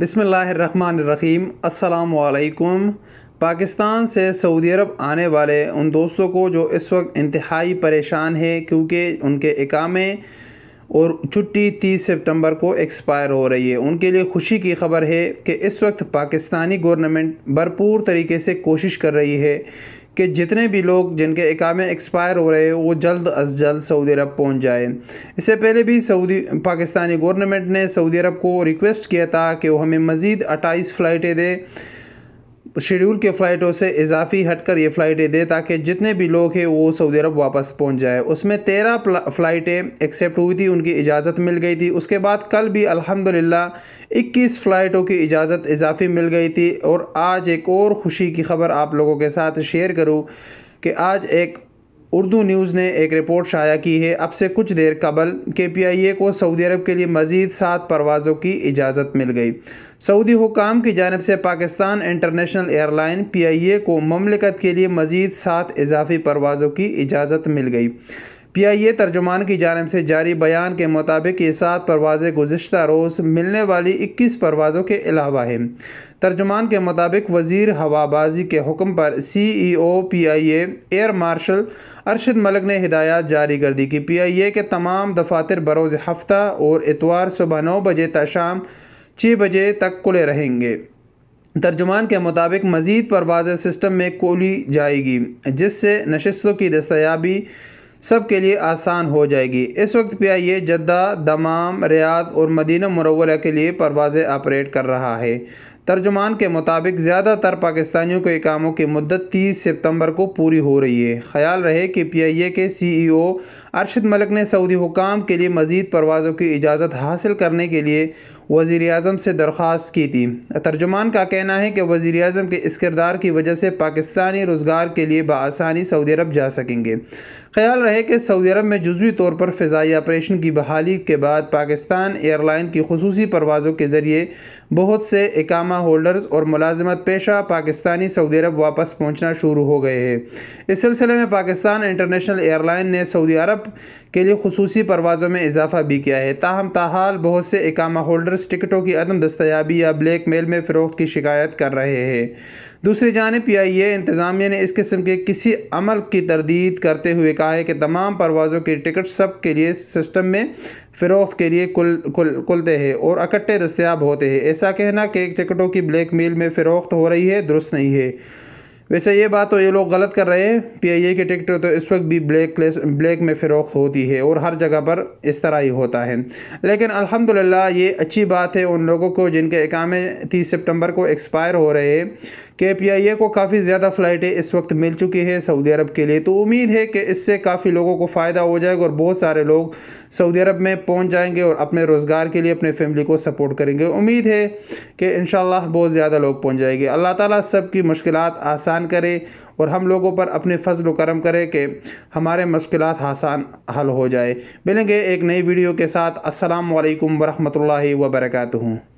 बिसमीम असलकुम पाकिस्तान से सऊदी अरब आने वाले उन दोस्तों को जो इस वक्त इंतहाई परेशान है क्योंकि उनके इकामे और छुट्टी तीस सितंबर को एक्सपायर हो रही है उनके लिए खुशी की खबर है कि इस वक्त पाकिस्तानी गवर्नमेंट भरपूर तरीके से कोशिश कर रही है कि जितने भी लोग जिनके इकामे एक्सपायर हो रहे हैं वो जल्द अज जल्द सऊदी अरब पहुँच जाए इससे पहले भी सऊदी पाकिस्तानी गवर्नमेंट ने सऊदी अरब को रिक्वेस्ट किया था कि वो हमें मज़ीद अट्ठाईस फ़्लाइटें दे शेड्यूल के फ़्लाइटों से इजाफी हटकर ये फ़्लाइटें दे ताकि जितने भी लोग हैं वो सऊदी अरब वापस पहुंच जाए उसमें तेरह फ़्लाइटें एक्सेप्ट हुई थी उनकी इजाज़त मिल गई थी उसके बाद कल भी अल्हम्दुलिल्लाह 21 फ़्लाइटों की इजाज़त इजाफी मिल गई थी और आज एक और ख़ुशी की खबर आप लोगों के साथ शेयर करूँ कि आज एक उर्दू न्यूज़ ने एक रिपोर्ट शाया की है अब से कुछ देर कबल के पी आई ए को सऊदी अरब के लिए मज़ीद सात परवाज़ों की इजाज़त मिल गई सऊदी हुकाम की जानब से Pakistan international airline P I A को ममलिकत के लिए मज़ीद सात इजाफी परवाज़ों की इजाज़त मिल गई पी आई ए तर्जुमान की जानब से जारी बयान के मुताबिक ये सात परवाज़ें गुजशत रोज़ मिलने वाली इक्कीस परवाज़ों के अलावा है तर्जुमान के मुताबिक वजीर हवाबाजी के हुक्म पर C E O P I air marshal Arshad Malik ने हिदायत जारी कर दी कि पी आई ए के तमाम दफातर बरोज़ हफ्ता और इतवार सुबह नौ बजे तक शाम छः बजे तक खुले रहेंगे तर्जुमान के मुताबिक मज़ीद परवाज सिस्टम में खोली जाएगी जिससे नशस्तों की दस्तयाबी सब के लिए आसान हो जाएगी इस वक्त P I A Jeddah Dammam Riyadh और मदीना मरवला के लिए परवाज़ें ऑपरेट कर रहा है तर्जुमान के मुताबिक ज़्यादातर पाकिस्तानियों के इकामों की मदद 30 सितंबर को पूरी हो रही है ख्याल रहे कि पी आई ए के सी ई ओ अरशद मलिक ने सऊदी हुकाम के लिए मज़ीद परवाज़ों की इजाज़त हासिल करने के लिए वज़ी अजम से दरख्वास्त की थी तर्जुमान का कहना है कि वज़ी अजम के इस किरदार की वजह से पाकिस्तानी रोज़गार के लिए बसानी सऊदी अरब जा सकेंगे ख्याल रहे कि सऊदी अरब में जजवी तौर पर फ़ाई ऑपरेशन की बहाली के बाद पाकिस्तान एयरलाइन की खसूस परवाज़ों के ज़रिए बहुत से इकामा होल्डर्स और मुलाजमत पेशा पाकिस्तानी सऊदी अरब वापस पहुँचना शुरू हो गए हैं इस सिलसिले में पाकिस्तान इंटरनेशनल एयरलाइन ने सऊदी अरब के लिए खसूस परवाज़ों में इजाफा भी किया है ताहम ताहाल बहुत से इकामा होल्डर्स टिकटों की अदम दस्तयाबी या ब्लैक मेल में फ़रोख्त की शिकायत कर रहे हैं दूसरी जानब पी आई ए इंतज़ामिया ने इस किस्म के किसी अमल की तरदीद करते हुए कहा है कि तमाम परवाज़ों की टिकट सब के लिए सिस्टम में फ़रोख्त के लिए कुल कुल कुलते हैं और इकट्ठे दस्तियाब होते हैं ऐसा कहना कि टिकटों की ब्लैक मेल में फ़रोख्त हो रही है दुरुस्त नहीं है वैसे ये बात तो ये लोग गलत कर रहे हैं पीआईए के टिकट तो इस वक्त भी ब्लैक ब्लैक में फ़रोख्त होती है और हर जगह पर इस तरह ही होता है लेकिन अल्हम्दुलिल्लाह ये अच्छी बात है उन लोगों को जिनके इकामे तीस सितंबर को एक्सपायर हो रहे हैं के पी को काफ़ी ज़्यादा फ़्लाइटें इस वक्त मिल चुकी है सऊदी अरब के लिए तो उम्मीद है कि इससे काफ़ी लोगों को फ़ायदा हो जाएगा और बहुत सारे लोग सऊदी अरब में पहुंच जाएंगे और अपने रोज़गार के लिए अपने फैमिली को सपोर्ट करेंगे उम्मीद है कि इन बहुत ज़्यादा लोग पहुँच जाएंगे अल्लाह ताली सब की मुश्किल आसान करे और हम लोगों पर अपने फजल करम करे कि हमारे मुश्किल आसान हल हो जाए मिलेंगे एक नई वीडियो के साथ असलकम वरहमल वर्का